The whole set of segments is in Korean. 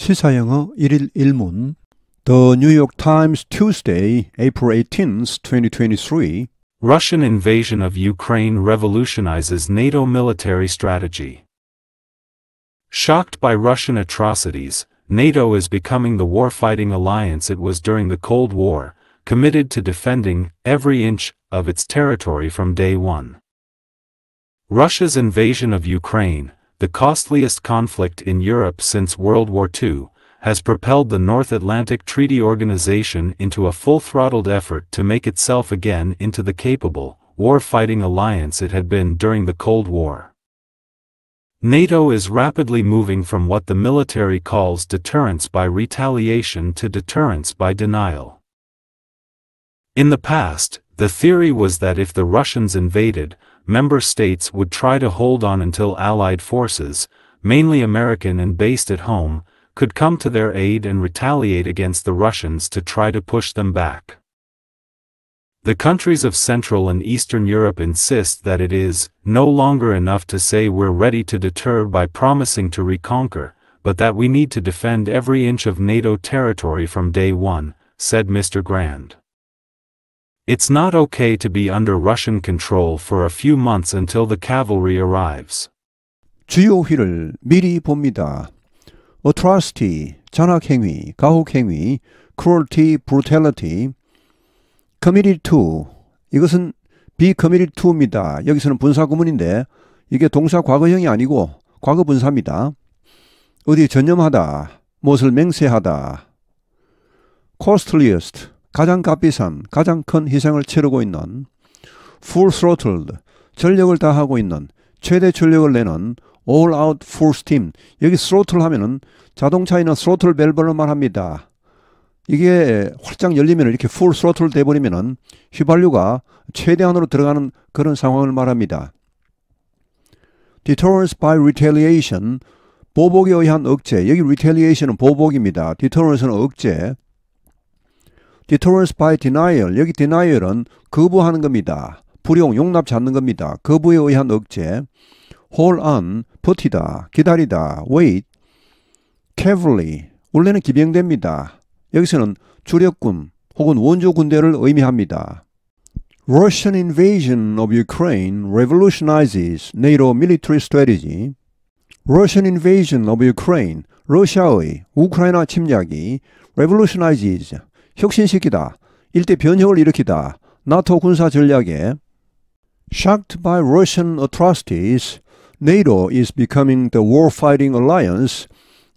시사영어 1일 1문 The New York Times Tuesday, April 18, 2023 Russian invasion of Ukraine revolutionizes NATO military strategy. Shocked by Russian atrocities, NATO is becoming the warfighting alliance it was during the Cold War, committed to defending every inch of its territory from day one. Russia's invasion of Ukraine, the costliest conflict in Europe since World War II, has propelled the North Atlantic Treaty Organization into a full-throttled effort to make itself again into the capable, war-fighting alliance it had been during the Cold War. NATO is rapidly moving from what the military calls deterrence by retaliation to deterrence by denial. In the past, the theory was that if the Russians invaded, member states would try to hold on until Allied forces, mainly American and based at home, could come to their aid and retaliate against the Russians to try to push them back. The countries of Central and Eastern Europe insist that it is no longer enough to say we're ready to deter by promising to reconquer, but that we need to defend every inch of NATO territory from day one, said Mr. Grand. It's not okay to be under Russian control for a few months until the cavalry arrives. 주요 휘를 미리 봅니다. atrocity, 잔악행위, 가혹행위, cruelty, brutality, committed to, 이것은 be committed to입니다. 여기서는 분사구문인데 이게 동사 과거형이 아니고 과거 분사입니다. 어디 전념하다, 무엇을 맹세하다, costliest, 가장 값비싼, 가장 큰 희생을 치르고 있는 full throttled, 전력을 다하고 있는 최대 전력을 내는 all out full steam. 여기 throttle 하면은 자동차에는 throttle 밸브를 말합니다. 이게 활짝 열리면 이렇게 full throttle 돼 버리면은 휘발유가 최대한으로 들어가는 그런 상황을 말합니다. deterrence by retaliation 보복에 의한 억제. 여기 retaliation은 보복입니다. deterrence는 억제. deterrence by denial. 여기 denial은 거부하는 겁니다. 불용, 용납잡는 겁니다. 거부에 의한 억제. hold on, 버티다, 기다리다, wait, carefully. 원래는 기병대입니다. 여기서는 주력군 혹은 원조 군대를 의미합니다. Russian invasion of Ukraine revolutionizes NATO military strategy. Russian invasion of Ukraine, 러시아의 우크라이나 침략이 revolutionizes 혁신시키다. 일대 변혁을 일으키다. 나토 군사 전략에 Shocked by Russian atrocities, NATO is becoming the war-fighting alliance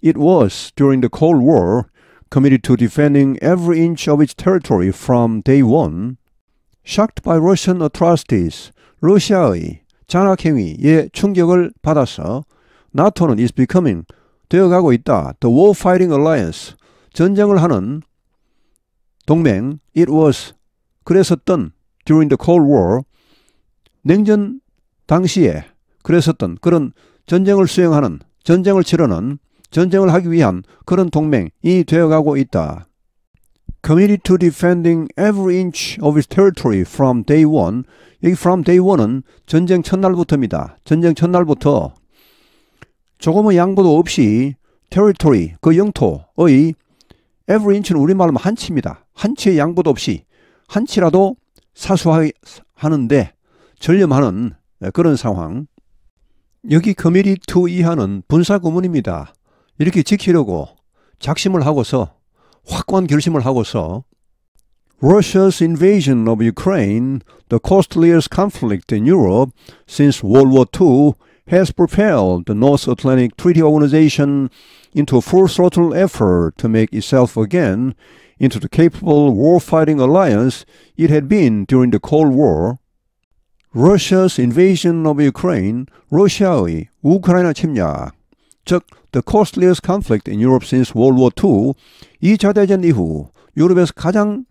it was during the Cold War, committed to defending every inch of its territory from day one. Shocked by Russian atrocities, 러시아의 잔악행위에 충격을 받아서 나토는 is becoming 되어가고 있다. The war-fighting alliance 전쟁을 하는 동맹 it was 그랬었던 during the Cold War 냉전 당시에 그랬었던 그런 전쟁을 수행하는 전쟁을 치르는 전쟁을 하기 위한 그런 동맹이 되어가고 있다. Committed to defending every inch of its territory from day one. 여기 from day one은 전쟁 첫날부터입니다. 전쟁 첫날부터 조금의 양보도 없이 territory 그 영토의 every inch는 우리말로 한 치입니다. 한 치의 양보도 없이 한 치라도 사수하는데 전념하는 그런 상황. 여기 커뮤리 투 이하는 분사 구문입니다. 이렇게 지키려고 작심을 하고서 확고한 결심을 하고서 Russia's invasion of Ukraine, the costliest conflict in Europe since World War II, has propelled the North Atlantic Treaty Organization into a full-throttle effort to make itself again into the capable war-fighting alliance it had been during the Cold War. Russia's invasion of Ukraine, Russia의 우크라이나 침략, 즉 the costliest conflict in Europe since World War II, 2차 대전 이후 유럽에서 가장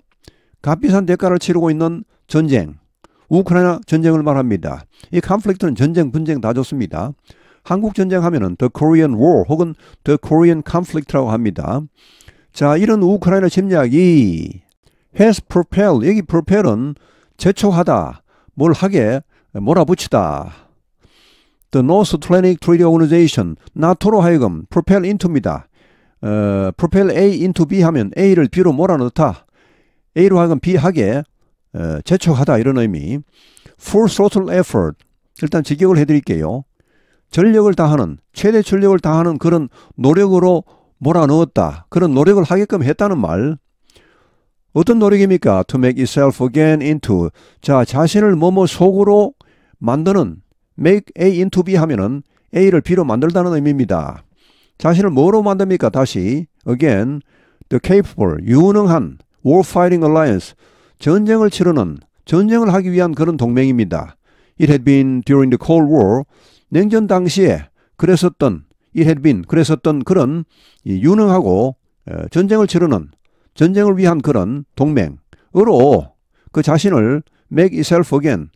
값비싼 대가를 치르고 있는 전쟁, 우크라이나 전쟁을 말합니다. 이 컨플릭트는 전쟁, 분쟁 다 좋습니다. 한국 전쟁 하면은 The Korean War 혹은 The Korean Conflict라고 합니다. 자, 이런 우크라이나 침략이 has propelled 여기 propell은 제초하다, 뭘 하게 몰아붙이다. The North Atlantic Treaty Organization, 나토로 하여금 propel into입니다. 어, propel A into B 하면 A를 B로 몰아넣다. A로 하여금 B 하게 어, 재촉하다 이런 의미. Full throttle effort. 일단 직역을 해드릴게요. 전력을 다하는 최대 출력을 다하는 그런 노력으로 몰아넣었다. 그런 노력을 하게끔 했다는 말. 어떤 노력입니까? To make itself again into 자 자신을 뭐뭐 속으로 만드는 make A into B 하면은 A를 B로 만들다는 의미입니다. 자신을 뭐로 만듭니까? 다시 again the capable 유능한 warfighting alliance 전쟁을 치르는 전쟁을 하기 위한 그런 동맹입니다. It had been during the Cold War. 냉전 당시에 그랬었던 it had been 그랬었던 그런 유능하고 전쟁을 치르는 전쟁을 위한 그런 동맹으로 그 자신을 make itself again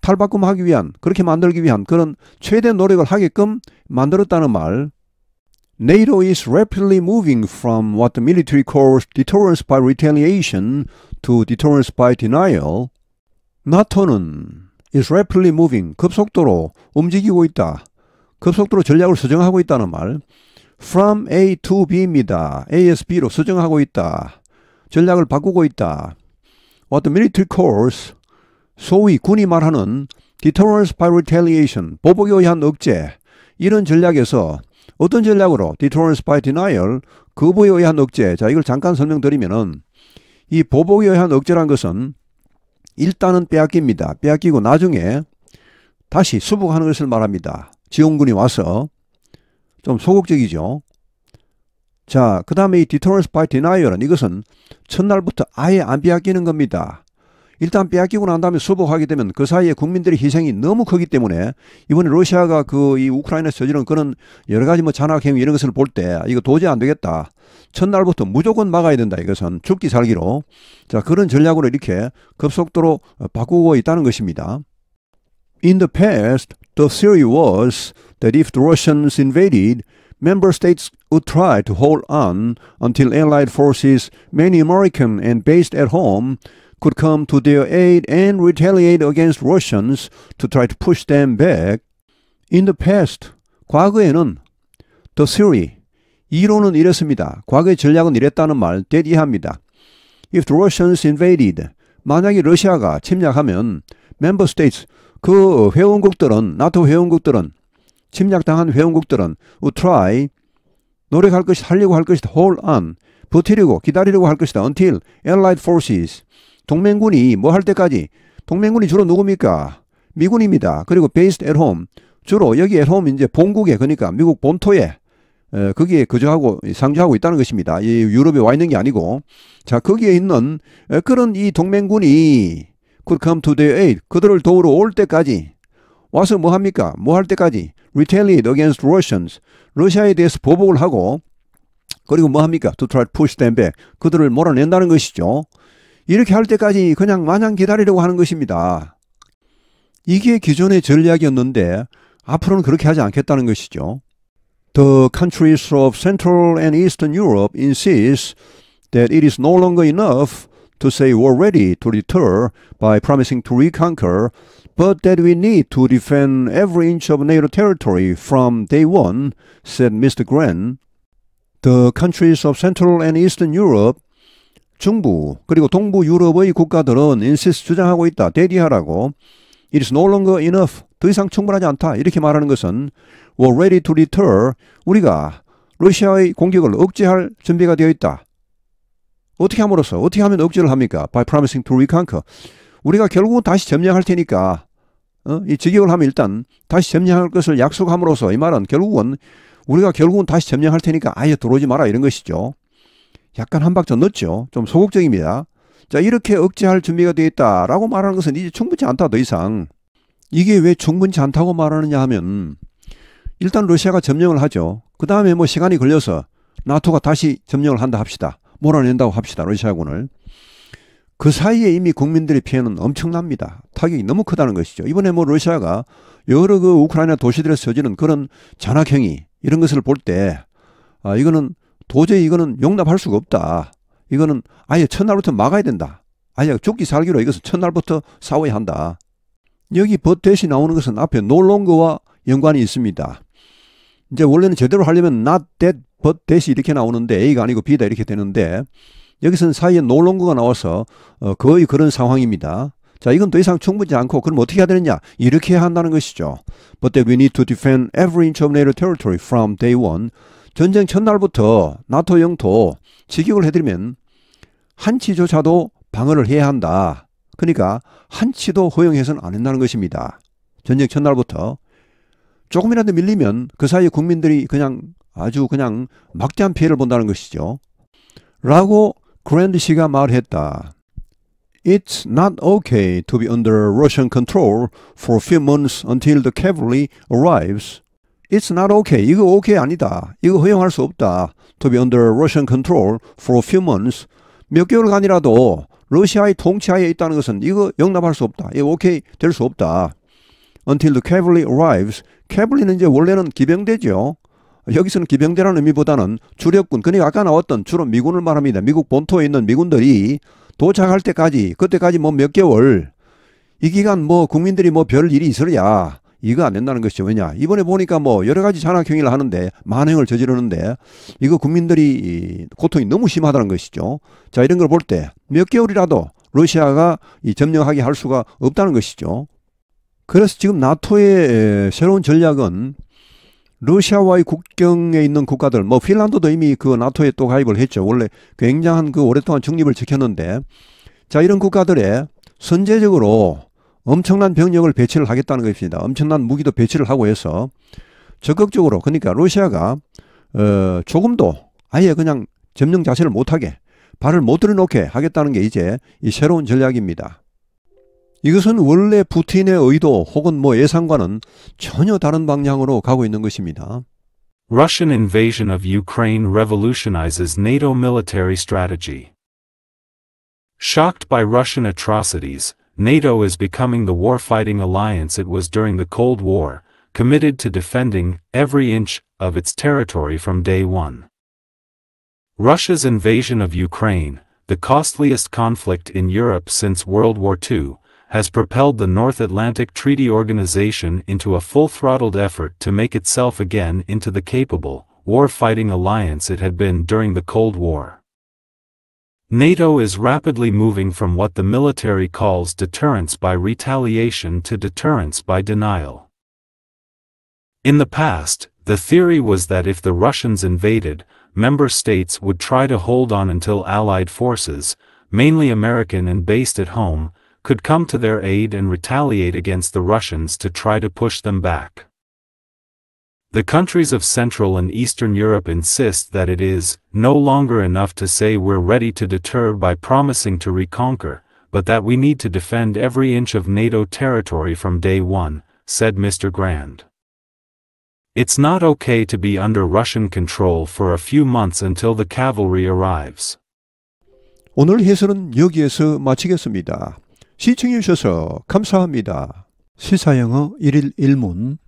탈바꿈하기 위한 그렇게 만들기 위한 그런 최대 노력을 하게끔 만들었다는 말. NATO is rapidly moving from what the military calls deterrence by retaliation to deterrence by denial, 나토는 is rapidly moving, 급속도로 움직이고 있다. 급속도로 전략을 수정하고 있다는 말. from A to B입니다. a s B로 수정하고 있다. 전략을 바꾸고 있다. What the military c o l l s 소위 군이 말하는 deterrence by retaliation, 보복에 의한 억제, 이런 전략에서 어떤 전략으로 deterrence by denial, 거부에 의한 억제, 자 이걸 잠깐 설명드리면은 이 보복에 의한 억제란 것은 일단은 빼앗깁니다. 빼앗기고 나중에 다시 수복하는 것을 말합니다. 지원군이 와서 좀 소극적이죠. 자, 그 다음에 이 deterrence by denial은 이것은 첫날부터 아예 안 빼앗기는 겁니다. 일단 빼앗기고 난 다음에 수복하게 되면 그 사이에 국민들의 희생이 너무 크기 때문에 이번에 러시아가 그 이 우크라이나 저지른 그런 여러 가지 뭐 잔악행위 이런 것을 볼 때 이거 도저히 안 되겠다. 첫날부터 무조건 막아야 된다. 이것은 죽기 살기로. 자, 그런 전략으로 이렇게 급속도로 바꾸고 있다는 것입니다. In the past, the theory was that if the Russians invaded, member states would try to hold on until Allied forces, many American and based at home, could come to their aid and retaliate against Russians to try to push them back. In the past, 과거에는 the theory, 이론은 이랬습니다. 과거의 전략은 이랬다는 말 대리합니다. If the Russians invaded, 만약에 러시아가 침략하면 member states, 그 회원국들은, 나토 회원국들은, 침략당한 회원국들은 would try, 노력할 것이다, 하려고 할 것이다, hold on, 버티려고, 기다리려고 할 것이다, until allied forces, 동맹군이 뭐 할 때까지 동맹군이 주로 누굽니까? 미군입니다. 그리고 베이스 e d a 주로 여기 at h 이제 본국에 그러니까 미국 본토에 에, 어, 거기에 거주하고 상주하고 있다는 것입니다. 이 유럽에 와 있는 게 아니고 자 거기에 있는 에, 어, 그런 이 동맹군이 could come to t h e aid 그들을 도우러 올 때까지 와서 뭐 합니까? 뭐 할 때까지 retaliate against Russians 러시아에 대해서 보복을 하고 그리고 뭐 합니까? to try to push them back 그들을 몰아낸다는 것이죠. 이렇게 할 때까지 그냥 마냥 기다리려고 하는 것입니다. 이게 기존의 전략이었는데 앞으로는 그렇게 하지 않겠다는 것이죠. The countries of Central and Eastern Europe insist that it is no longer enough to say we're ready to deter by promising to reconquer, but that we need to defend every inch of NATO territory from day one, said Mr. Grant. The countries of Central and Eastern Europe 중부 그리고 동부 유럽의 국가들은 인시스 주장하고 있다. 대디하라고 It is no longer enough. 더 이상 충분하지 않다. 이렇게 말하는 것은 we're ready to deter. 우리가 러시아의 공격을 억제할 준비가 되어 있다. 어떻게 함으로써 어떻게 하면 억제를 합니까? By promising to reconquer. 우리가 결국은 다시 점령할 테니까 어? 이 직역을 하면 일단 다시 점령할 것을 약속함으로써 이 말은 결국은 우리가 결국은 다시 점령할 테니까 아예 들어오지 마라 이런 것이죠. 약간 한 박자 넣었죠좀 소극적입니다. 자, 이렇게 억제할 준비가 되어 있다라고 말하는 것은 이제 충분치 않다, 더 이상. 이게 왜 충분치 않다고 말하느냐 하면, 일단 러시아가 점령을 하죠. 그 다음에 뭐 시간이 걸려서 나토가 다시 점령을 한다 합시다. 몰아낸다고 합시다, 러시아군을. 그 사이에 이미 국민들의 피해는 엄청납니다. 타격이 너무 크다는 것이죠. 이번에 뭐 러시아가 여러 그 우크라이나 도시들에서 저지른 그런 잔악행위, 이런 것을 볼 때, 아, 이거는 도저히 이거는 용납할 수가 없다. 이거는 아예 첫날부터 막아야 된다. 아예 죽기 살기로 이것은 첫날부터 싸워야 한다. 여기 벗대이 나오는 것은 앞에 놀론 거와 연관이 있습니다. 이제 원래는 제대로 하려면 not that but that이 이렇게 나오는데 A가 아니고 B다 이렇게 되는데 여기서는 사이에 놀론 거가 나와서 어, 거의 그런 상황입니다. 자, 이건 더 이상 충분치 않고 그럼 어떻게 해야 되느냐? 이렇게 해야 한다는 것이죠. But that we need to defend every inch of NATO territory from day one. 전쟁 첫날부터 나토 영토 직격을 해드리면 한치조차도 방어를 해야 한다. 그러니까 한치도 허용해서는 안 된다는 것입니다. 전쟁 첫날부터 조금이라도 밀리면 그 사이에 국민들이 그냥 아주 그냥 막대한 피해를 본다는 것이죠. 라고 그랜드 씨가 말했다. It's not okay to be under Russian control for a few months until the cavalry arrives. It's not okay. 이거 okay 아니다. 이거 허용할 수 없다. To be under Russian control for a few months. 몇 개월간이라도 러시아의 통치하에 있다는 것은 이거 용납할 수 없다. 이거 okay 될 수 없다. Until the cavalry arrives. cavalry는 이제 원래는 기병대죠. 여기서는 기병대라는 의미보다는 주력군, 그러니까 아까 나왔던 주로 미군을 말합니다. 미국 본토에 있는 미군들이 도착할 때까지, 그때까지 뭐 몇 개월, 이 기간 뭐 국민들이 뭐 별 일이 있으랴, 이거 안 된다는 것이죠. 왜냐. 이번에 보니까 뭐 여러 가지 잔악행위를 하는데 만행을 저지르는데 이거 국민들이 고통이 너무 심하다는 것이죠. 자, 이런 걸 볼 때 몇 개월이라도 러시아가 이 점령하게 할 수가 없다는 것이죠. 그래서 지금 나토의 새로운 전략은 러시아와의 국경에 있는 국가들, 뭐 핀란드도 이미 그 나토에 또 가입을 했죠. 원래 굉장한 그 오랫동안 중립을 지켰는데, 자 이런 국가들의 선제적으로 엄청난 병력을 배치를 하겠다는 것입니다. 엄청난 무기도 배치를 하고 해서 적극적으로 그러니까 러시아가 어, 조금도 아예 그냥 점령 자세를 못하게 발을 못 들여놓게 하겠다는 게 이제 이 새로운 전략입니다. 이것은 원래 푸틴의 의도 혹은 뭐 예상과는 전혀 다른 방향으로 가고 있는 것입니다. Russian invasion of Ukraine revolutionizes NATO military strategy. Shocked by Russian atrocities, NATO is becoming the warfighting alliance it was during the Cold War, committed to defending every inch of its territory from day one. Russia's invasion of Ukraine, the costliest conflict in Europe since World War II, has propelled the North Atlantic Treaty Organization into a full-throttled effort to make itself again into the capable, war-fighting alliance it had been during the Cold War. NATO is rapidly moving from what the military calls deterrence by retaliation to deterrence by denial. In the past, the theory was that if the Russians invaded, member states would try to hold on until Allied forces, mainly American and based at home, could come to their aid and retaliate against the Russians to try to push them back. The countries of Central and Eastern Europe insist that it is no longer enough to say we're ready to deter by promising to reconquer, but that we need to defend every inch of NATO territory from day one, said Mr. Grand. It's not okay to be under Russian control for a few months until the cavalry arrives. 오늘 해설은 여기에서 마치겠습니다. 시청해 주셔서 감사합니다. 시사영어 1일 1문